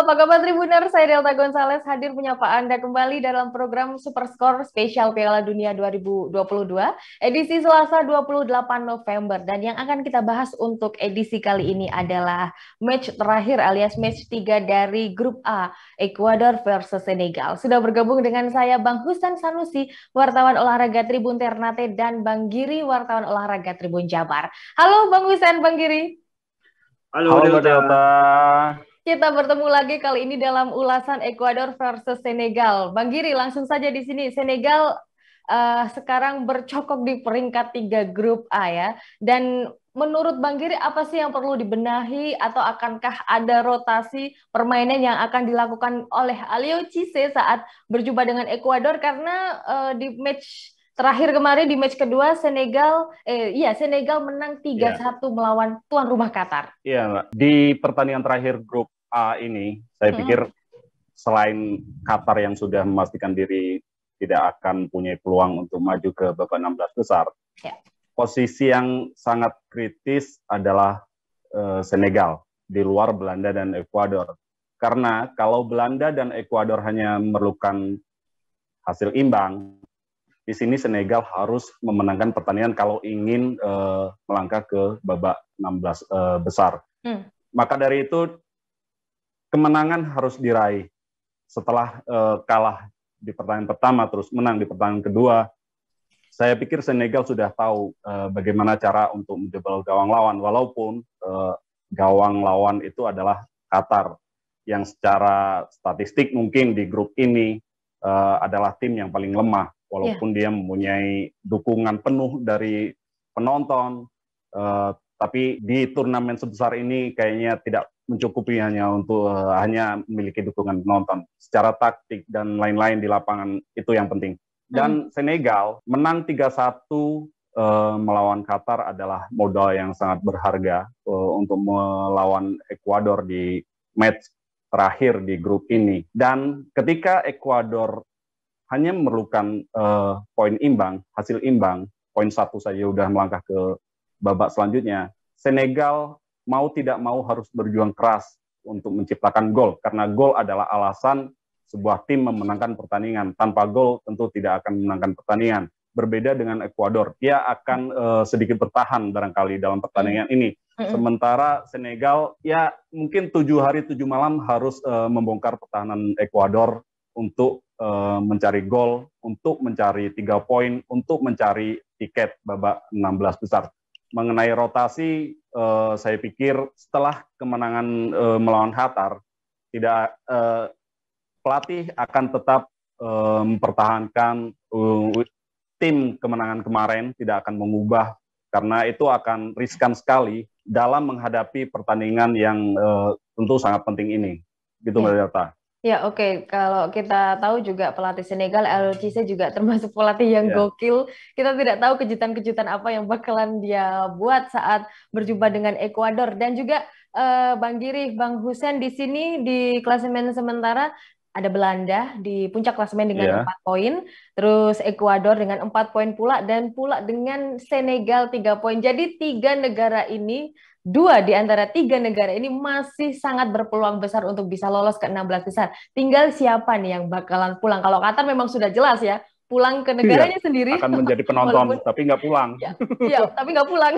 Halo, apa kabar Tribuner? Saya Delta Gonzales hadir menyapa Anda kembali dalam program Superscore Spesial Piala Dunia 2022 edisi Selasa 28 November dan yang akan kita bahas untuk edisi kali ini adalah match terakhir alias match 3 dari grup A Ekuador versus Senegal. Sudah bergabung dengan saya Bang Husan Sanusi, wartawan olahraga Tribun Ternate dan Bang Giri wartawan olahraga Tribun Jabar. Halo Bang Husan, Bang Giri. Halo, Halo Delta. Delta. Kita bertemu lagi kali ini dalam ulasan Ekuador versus Senegal. Bang Giri, langsung saja di sini. Senegal uh, sekarang bercokok di peringkat tiga grup A ya. Dan menurut Bang Giri, apa sih yang perlu dibenahi atau akankah ada rotasi permainan yang akan dilakukan oleh Alio Cisse saat berjumpa dengan Ekuador? Karena uh, di match terakhir kemarin, di match kedua, Senegal, eh, iya Senegal menang 3-1 yeah. melawan tuan rumah Qatar. Iya, yeah, Di pertandingan terakhir grup A ini saya hmm. pikir selain Qatar yang sudah memastikan diri tidak akan punya peluang untuk maju ke babak 16 besar. yeah. Posisi yang sangat kritis adalah uh, Senegal di luar Belanda dan Ekuador. Karena kalau Belanda dan Ekuador hanya memerlukan hasil imbang, di sini Senegal harus memenangkan pertandingan kalau ingin uh, melangkah ke babak 16 uh, eh, besar. Hmm. Maka dari itu kemenangan harus diraih. Setelah uh, kalah di pertandingan pertama, terus menang di pertandingan kedua, saya pikir Senegal sudah tahu eh, bagaimana cara untuk menjebol gawang lawan, walaupun eh, gawang lawan itu adalah Qatar yang secara statistik mungkin di grup ini uh, adalah tim yang paling lemah walaupun yeah. dia mempunyai dukungan penuh dari penonton uh, tapi di turnamen sebesar ini kayaknya tidak mencukupi hanya untuk uh, hanya memiliki dukungan penonton. Secara taktik dan lain-lain di lapangan itu yang penting. Dan hmm. Senegal menang 3-1 uh, eh, melawan Qatar adalah modal yang sangat berharga uh, untuk melawan Ekuador di match terakhir di grup ini. Dan ketika Ekuador hanya memerlukan uh, poin imbang, hasil imbang, poin satu saja sudah melangkah ke babak selanjutnya. Senegal mau tidak mau harus berjuang keras untuk menciptakan gol karena gol adalah alasan sebuah tim memenangkan pertandingan. Tanpa gol tentu tidak akan memenangkan pertandingan. Berbeda dengan Ekuador, dia akan uh, sedikit bertahan barangkali dalam pertandingan ini. Sementara Senegal ya mungkin tujuh hari tujuh malam harus uh, membongkar pertahanan Ekuador untuk uh, mencari gol, untuk mencari tiga poin, untuk mencari tiket babak 16 besar mengenai rotasi eh, saya pikir setelah kemenangan eh, melawan Qatar tidak eh, pelatih akan tetap eh, mempertahankan eh, tim kemenangan kemarin tidak akan mengubah karena itu akan riskan sekali dalam menghadapi pertandingan yang eh, tentu sangat penting ini gitu Mbak ya. Delta. Ya oke, okay. kalau kita tahu juga pelatih Senegal, El juga termasuk pelatih yang yeah. gokil. Kita tidak tahu kejutan-kejutan apa yang bakalan dia buat saat berjumpa dengan Ekuador. Dan juga uh, Bang Giri, Bang Husen di sini di klasemen sementara ada Belanda di puncak klasemen dengan yeah. Ya. 4 poin, terus Ekuador dengan 4 poin pula dan pula dengan Senegal 3 poin. Jadi tiga negara ini dua di antara tiga negara ini masih sangat berpeluang besar untuk bisa lolos ke 16 besar. Tinggal siapa nih yang bakalan pulang? Kalau Qatar memang sudah jelas ya, pulang ke iya, negaranya iya, sendiri. Akan menjadi penonton, Walaupun, tapi nggak pulang. Iya, iya tapi nggak pulang.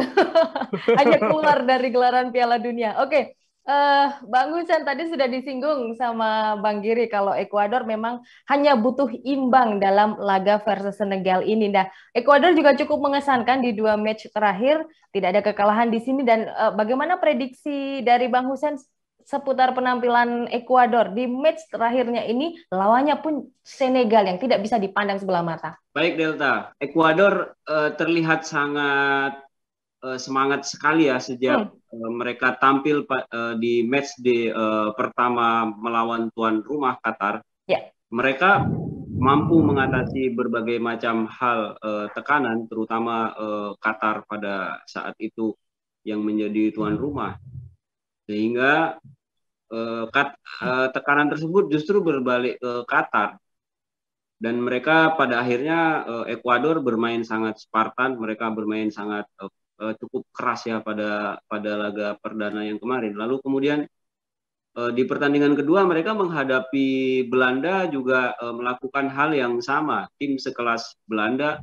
Hanya keluar dari gelaran Piala Dunia. Oke, Uh, Bang Husen tadi sudah disinggung sama Bang Giri kalau Ekuador memang hanya butuh imbang dalam laga versus Senegal ini. Nah, Ekuador juga cukup mengesankan di dua match terakhir, tidak ada kekalahan di sini dan uh, bagaimana prediksi dari Bang Husen seputar penampilan Ekuador di match terakhirnya ini lawannya pun Senegal yang tidak bisa dipandang sebelah mata. Baik Delta, Ekuador uh, terlihat sangat uh, semangat sekali ya sejak hmm. uh, mereka tampil uh, di match di uh, pertama melawan tuan rumah Qatar. Yeah. Mereka mampu mengatasi berbagai macam hal uh, tekanan, terutama uh, Qatar pada saat itu yang menjadi tuan rumah, sehingga uh, uh, tekanan tersebut justru berbalik ke Qatar dan mereka pada akhirnya Ekuador bermain sangat Spartan, mereka bermain sangat uh, cukup keras ya pada pada laga perdana yang kemarin. Lalu kemudian uh, di pertandingan kedua mereka menghadapi Belanda juga uh, melakukan hal yang sama. Tim sekelas Belanda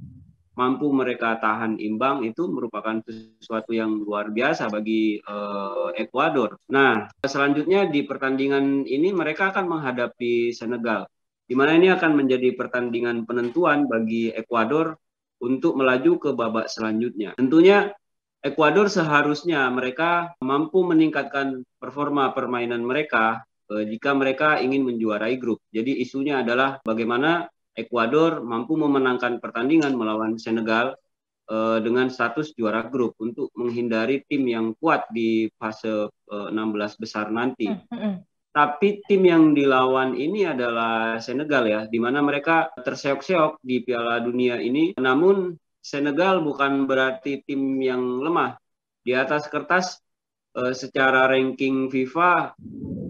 mampu mereka tahan imbang itu merupakan sesuatu yang luar biasa bagi uh, Ekuador. Nah, selanjutnya di pertandingan ini mereka akan menghadapi Senegal, di mana ini akan menjadi pertandingan penentuan bagi Ekuador untuk melaju ke babak selanjutnya. Tentunya Ekuador seharusnya mereka mampu meningkatkan performa permainan mereka eh, jika mereka ingin menjuarai grup. Jadi isunya adalah bagaimana Ekuador mampu memenangkan pertandingan melawan Senegal eh, dengan status juara grup untuk menghindari tim yang kuat di fase eh, 16 besar nanti. Hmm, hmm, hmm. Tapi tim yang dilawan ini adalah Senegal ya, di mana mereka terseok-seok di Piala Dunia ini. Namun Senegal bukan berarti tim yang lemah. Di atas kertas uh, secara ranking FIFA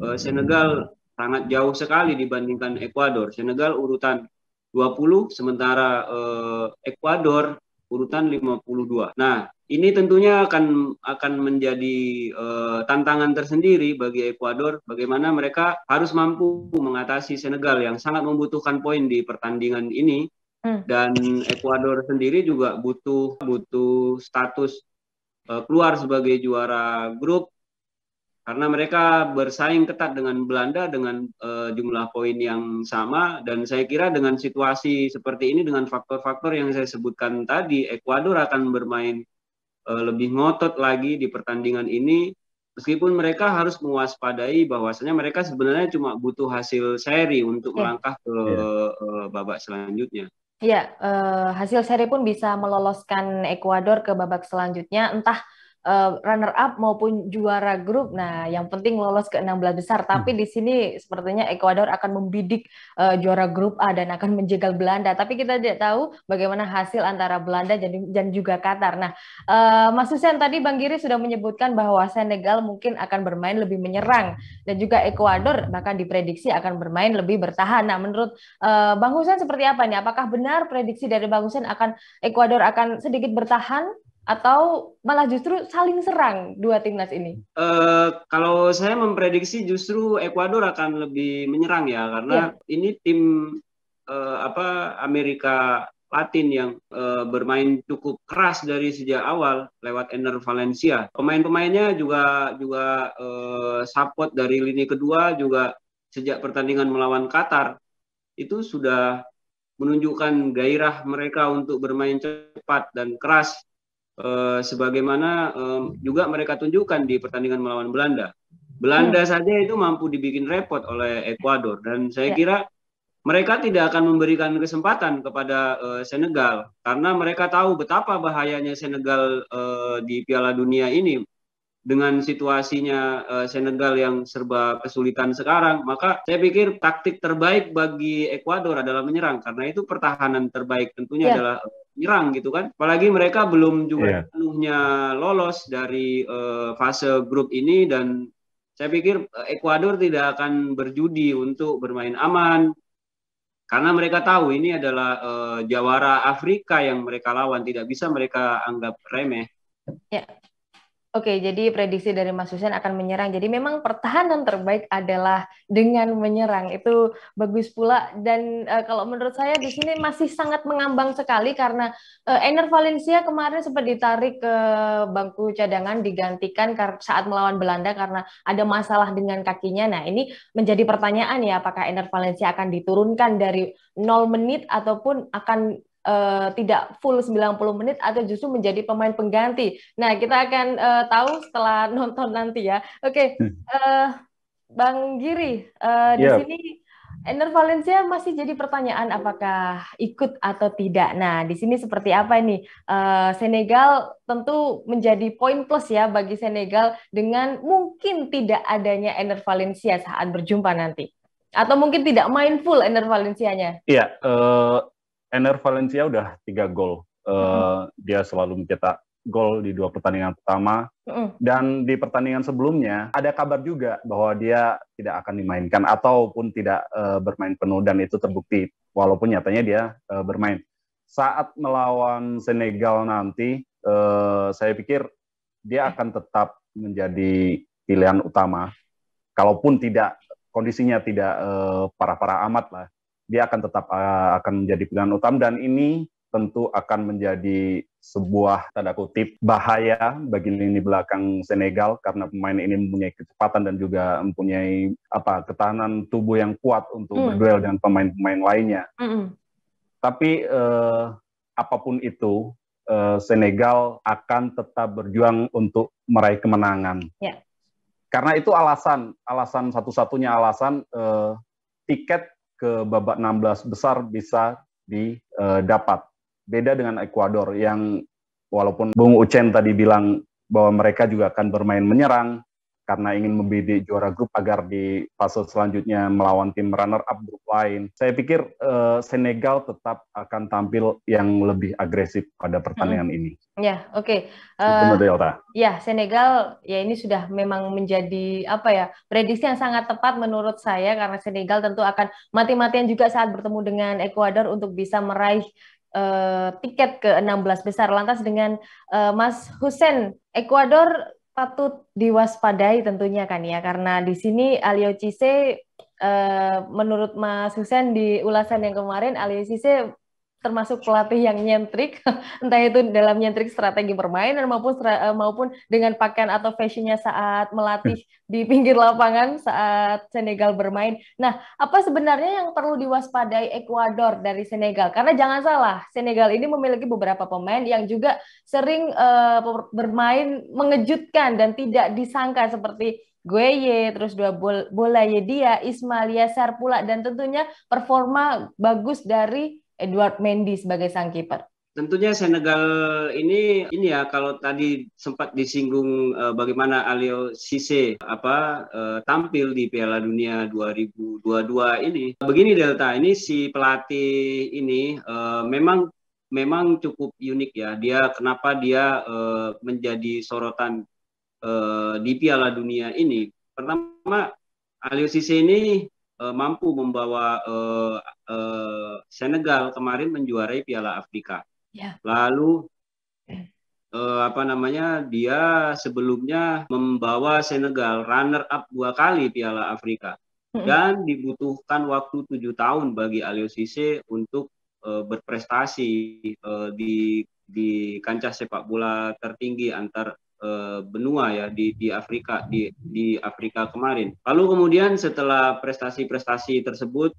uh, Senegal sangat jauh sekali dibandingkan Ekuador. Senegal urutan 20 sementara uh, Ekuador urutan 52. Nah, ini tentunya akan akan menjadi uh, tantangan tersendiri bagi Ekuador bagaimana mereka harus mampu mengatasi Senegal yang sangat membutuhkan poin di pertandingan ini Hmm. Dan Ekuador sendiri juga butuh butuh status uh, keluar sebagai juara grup karena mereka bersaing ketat dengan Belanda dengan uh, jumlah poin yang sama dan saya kira dengan situasi seperti ini dengan faktor-faktor yang saya sebutkan tadi Ekuador akan bermain uh, lebih ngotot lagi di pertandingan ini meskipun mereka harus mewaspadai bahwasanya mereka sebenarnya cuma butuh hasil seri untuk melangkah ke uh, babak selanjutnya. Ya, uh, hasil seri pun bisa meloloskan Ekuador ke babak selanjutnya. Entah uh, runner up maupun juara grup. Nah, yang penting lolos ke 16 besar. Hmm. Tapi di sini sepertinya Ekuador akan membidik uh, juara grup A dan akan menjegal Belanda. Tapi kita tidak tahu bagaimana hasil antara Belanda dan, juga Qatar. Nah, uh, Mas Hussein tadi Bang Giri sudah menyebutkan bahwa Senegal mungkin akan bermain lebih menyerang dan juga Ekuador bahkan diprediksi akan bermain lebih bertahan. Nah, menurut uh, Bang Hussein seperti apa nih? Apakah benar prediksi dari Bang Hussein akan Ekuador akan sedikit bertahan atau malah justru saling serang dua timnas ini? Uh, kalau saya memprediksi justru Ekuador akan lebih menyerang ya karena yeah. ini tim uh, apa Amerika Latin yang uh, bermain cukup keras dari sejak awal lewat Ener Valencia. Pemain-pemainnya juga juga uh, support dari lini kedua juga sejak pertandingan melawan Qatar itu sudah menunjukkan gairah mereka untuk bermain cepat dan keras Eh, sebagaimana um, juga mereka tunjukkan di pertandingan melawan Belanda. Belanda hmm. saja itu mampu dibikin repot oleh Ekuador dan saya ya. kira mereka tidak akan memberikan kesempatan kepada uh, Senegal karena mereka tahu betapa bahayanya Senegal uh, di Piala Dunia ini dengan situasinya uh, Senegal yang serba kesulitan sekarang maka saya pikir taktik terbaik bagi Ekuador adalah menyerang karena itu pertahanan terbaik tentunya ya. adalah nyerang gitu kan. Apalagi mereka belum juga iya. penuhnya lolos dari uh, fase grup ini dan saya pikir eh, Ekuador tidak akan berjudi untuk bermain aman karena mereka tahu ini adalah uh, jawara Afrika yang mereka lawan tidak bisa mereka anggap remeh. Ya. Oke, jadi prediksi dari Mas Hussein akan menyerang. Jadi memang pertahanan terbaik adalah dengan menyerang. Itu bagus pula dan uh, kalau menurut saya di sini masih sangat mengambang sekali karena uh, Ener Valencia kemarin sempat ditarik ke bangku cadangan digantikan saat melawan Belanda karena ada masalah dengan kakinya. Nah, ini menjadi pertanyaan ya apakah Ener Valencia akan diturunkan dari 0 menit ataupun akan uh, tidak full 90 menit atau justru menjadi pemain pengganti. Nah, kita akan uh, tahu setelah nonton nanti ya. Oke, okay. Hmm. uh, eh, Bang Giri, uh, di ya. sini Ener Valencia masih jadi pertanyaan apakah ikut atau tidak. Nah, di sini seperti apa ini? Uh, Senegal tentu menjadi poin plus ya bagi Senegal dengan mungkin tidak adanya Ener Valencia saat berjumpa nanti. Atau mungkin tidak mindful Ener Valencianya. Iya, uh Ener Valencia udah tiga gol. Uh, Dia selalu mencetak gol di dua pertandingan pertama mm. dan di pertandingan sebelumnya ada kabar juga bahwa dia tidak akan dimainkan ataupun tidak uh, bermain penuh dan itu terbukti walaupun nyatanya dia uh, bermain saat melawan Senegal nanti uh, saya pikir dia mm. akan tetap menjadi pilihan utama kalaupun tidak kondisinya tidak parah-parah uh, amat lah dia akan tetap uh, akan menjadi pilihan utama dan ini tentu akan menjadi sebuah tanda kutip bahaya bagi lini belakang Senegal karena pemain ini mempunyai kecepatan dan juga mempunyai apa ketahanan tubuh yang kuat untuk mm. berduel dengan pemain-pemain lainnya. Mm -mm. Tapi eh, apapun itu eh, Senegal akan tetap berjuang untuk meraih kemenangan. Yeah. Karena itu alasan alasan satu-satunya alasan eh, tiket ke babak 16 besar bisa didapat. Beda dengan Ekuador yang walaupun Bung Ucen tadi bilang bahwa mereka juga akan bermain menyerang, karena ingin membidik juara grup agar di fase selanjutnya melawan tim runner-up grup lain. Saya pikir uh, Senegal tetap akan tampil yang lebih agresif pada pertandingan hmm. ini. Ya, oke. Okay. Uh, eh, ya, Senegal ya ini sudah memang menjadi apa ya prediksi yang sangat tepat menurut saya karena Senegal tentu akan mati-matian juga saat bertemu dengan Ekuador untuk bisa meraih uh, tiket ke 16 besar. Lantas dengan uh, Mas Husen, Ekuador patut diwaspadai tentunya kan ya karena di sini Alio Cise eh, menurut Mas Husen di ulasan yang kemarin Alio Cise termasuk pelatih yang nyentrik, entah itu dalam nyentrik strategi bermain maupun eh, maupun dengan pakaian atau fashionnya saat melatih hmm. di pinggir lapangan saat Senegal bermain. Nah, apa sebenarnya yang perlu diwaspadai Ekuador dari Senegal? Karena jangan salah, Senegal ini memiliki beberapa pemain yang juga sering uh, bermain mengejutkan dan tidak disangka seperti Gueye, terus dua bola Yedia, Ismail Yasar pula, dan tentunya performa bagus dari Edward Mendy sebagai sang kiper? Tentunya Senegal ini ini ya kalau tadi sempat disinggung eh, bagaimana Alio Cisse apa eh, tampil di Piala Dunia 2022 ini. Begini Delta, ini si pelatih ini eh, memang memang cukup unik ya. Dia kenapa dia eh, menjadi sorotan eh, di Piala Dunia ini? Pertama Alio Cisse ini uh, mampu membawa uh, uh, Senegal kemarin menjuarai Piala Afrika. Yeah. Lalu uh, apa namanya dia sebelumnya membawa Senegal runner up dua kali Piala Afrika dan dibutuhkan waktu tujuh tahun bagi Alio Sise untuk uh, berprestasi uh, di di kancah sepak bola tertinggi antar Eh, benua ya di di Afrika di di Afrika kemarin. Lalu kemudian setelah prestasi-prestasi tersebut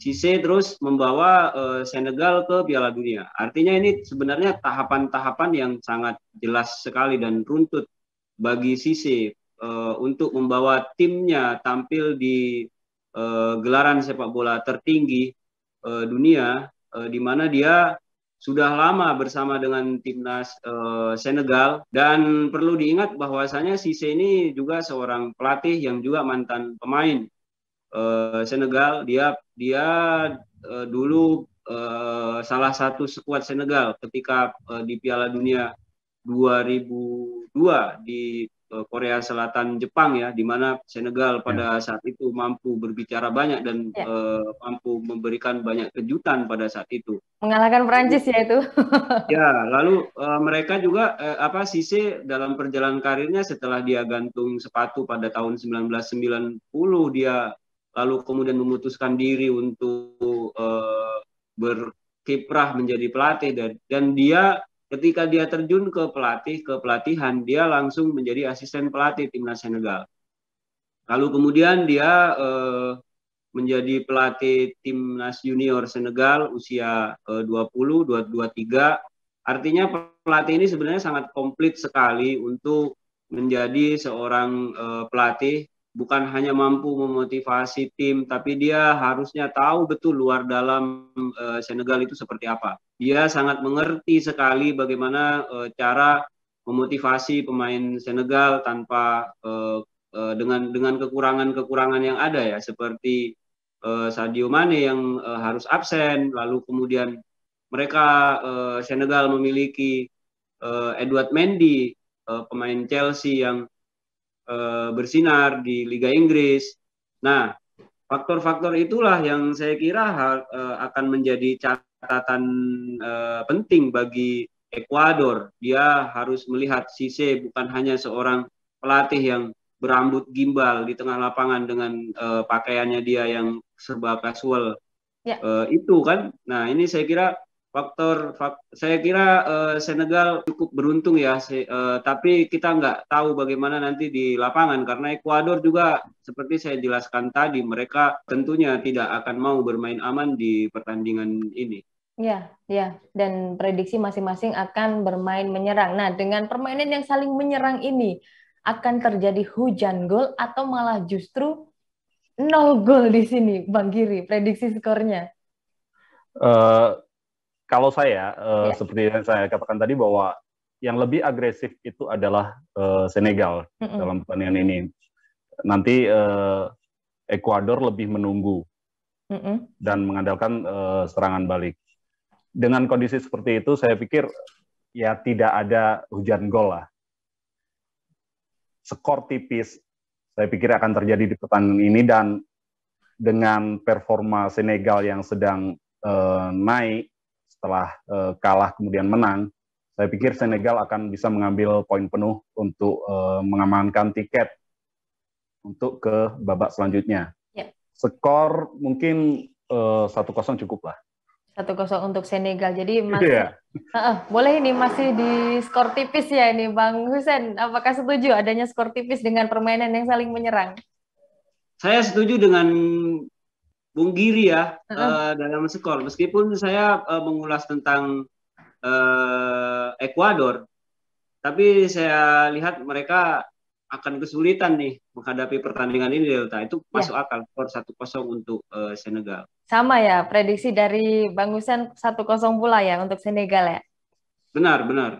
Cisse terus membawa uh, Senegal ke Piala Dunia. Artinya ini sebenarnya tahapan-tahapan yang sangat jelas sekali dan runtut bagi Cisse uh, untuk membawa timnya tampil di uh, gelaran sepak bola tertinggi uh, dunia uh, di mana dia sudah lama bersama dengan timnas e, Senegal dan perlu diingat bahwasanya Sise ini juga seorang pelatih yang juga mantan pemain e, Senegal. Dia dia e, dulu e, salah satu skuad Senegal ketika e, di Piala Dunia 2002 di Eh, Korea Selatan, Jepang ya, di mana Senegal ya. pada saat itu mampu berbicara banyak dan ya. uh, mampu memberikan banyak kejutan pada saat itu. Mengalahkan Perancis ya itu. ya, lalu uh, mereka juga uh, apa Sisi dalam perjalanan karirnya setelah dia gantung sepatu pada tahun 1990 dia lalu kemudian memutuskan diri untuk uh, berkiprah menjadi pelatih dan, dan dia Ketika dia terjun ke pelatih, ke pelatihan, dia langsung menjadi asisten pelatih timnas Senegal. Lalu kemudian dia eh, menjadi pelatih timnas junior Senegal usia eh, 20, 23. Artinya pelatih ini sebenarnya sangat komplit sekali untuk menjadi seorang uh, pelatih bukan hanya mampu memotivasi tim, tapi dia harusnya tahu betul luar dalam uh, Senegal itu seperti apa. Dia sangat mengerti sekali bagaimana uh, cara memotivasi pemain Senegal tanpa uh, uh, dengan dengan kekurangan-kekurangan yang ada ya, seperti uh, Sadio Mane yang uh, harus absen, lalu kemudian mereka uh, Senegal memiliki uh, Edward Mendy, uh, pemain Chelsea yang e, bersinar di Liga Inggris. Nah, faktor-faktor itulah yang saya kira hal, e, akan menjadi catatan e, penting bagi Ekuador. Dia harus melihat Sise bukan hanya seorang pelatih yang berambut gimbal di tengah lapangan dengan pakaiannya dia yang serba kasual. Ya. itu kan. Nah, ini saya kira faktor, faktor saya kira uh, Senegal cukup beruntung ya se, uh, tapi kita nggak tahu bagaimana nanti di lapangan karena Ekuador juga seperti saya jelaskan tadi mereka tentunya tidak akan mau bermain aman di pertandingan ini. Ya, ya. Dan prediksi masing-masing akan bermain menyerang. Nah, dengan permainan yang saling menyerang ini akan terjadi hujan gol atau malah justru nol gol di sini, Bang Giri. Prediksi skornya? Uh, kalau saya ya. seperti yang saya katakan tadi bahwa yang lebih agresif itu adalah eh, Senegal mm -mm. dalam pertandingan ini. Nanti uh, Ekuador lebih menunggu mm -mm. dan mengandalkan serangan balik. Dengan kondisi seperti itu, saya pikir ya tidak ada hujan gol lah. Skor tipis, saya pikir akan terjadi di pertandingan ini dan dengan performa Senegal yang sedang uh, naik, setelah uh, kalah kemudian menang, saya pikir Senegal akan bisa mengambil poin penuh untuk uh, mengamankan tiket untuk ke babak selanjutnya. Ya. Skor mungkin eh, satu uh, 1-0 cukup lah. 1-0 untuk Senegal. Jadi masih yeah. Iya. uh, boleh ini masih di skor tipis ya ini Bang Husen. Apakah setuju adanya skor tipis dengan permainan yang saling menyerang? Saya setuju dengan Bung Giri ya uh -huh. uh, dalam skor. Meskipun saya uh, mengulas tentang uh, Ekuador, tapi saya lihat mereka akan kesulitan nih menghadapi pertandingan ini Delta. Itu ya. masuk akal skor 1-0 untuk uh, Senegal. Sama ya, prediksi dari Bang Usen 1-0 pula ya untuk Senegal ya. Benar, benar.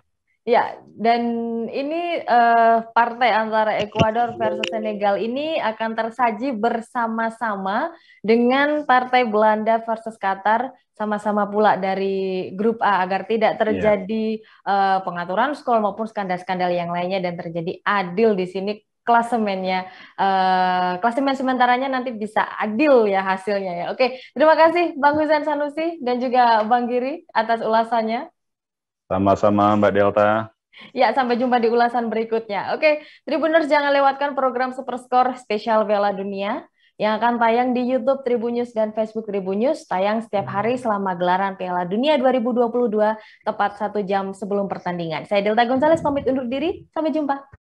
Ya, dan ini uh, partai antara Ekuador versus Senegal ini akan tersaji bersama-sama dengan partai Belanda versus Qatar sama-sama pula dari grup A agar tidak iya. terjadi yeah. uh, pengaturan skor maupun skandal-skandal yang lainnya dan terjadi adil di sini klasemennya uh, klasemen sementaranya nanti bisa adil ya hasilnya ya. Oke, terima kasih Bang Husain Sanusi dan juga Bang Giri atas ulasannya. Sama-sama Mbak Delta. Ya, sampai jumpa di ulasan berikutnya. Oke, Tribuners jangan lewatkan program Super Score spesial Bela Dunia yang akan tayang di YouTube Tribunnews dan Facebook Tribunnews. tayang setiap hari selama gelaran Piala Dunia 2022, tepat satu jam sebelum pertandingan. Saya Delta Gonzalez, pamit undur diri. Sampai jumpa.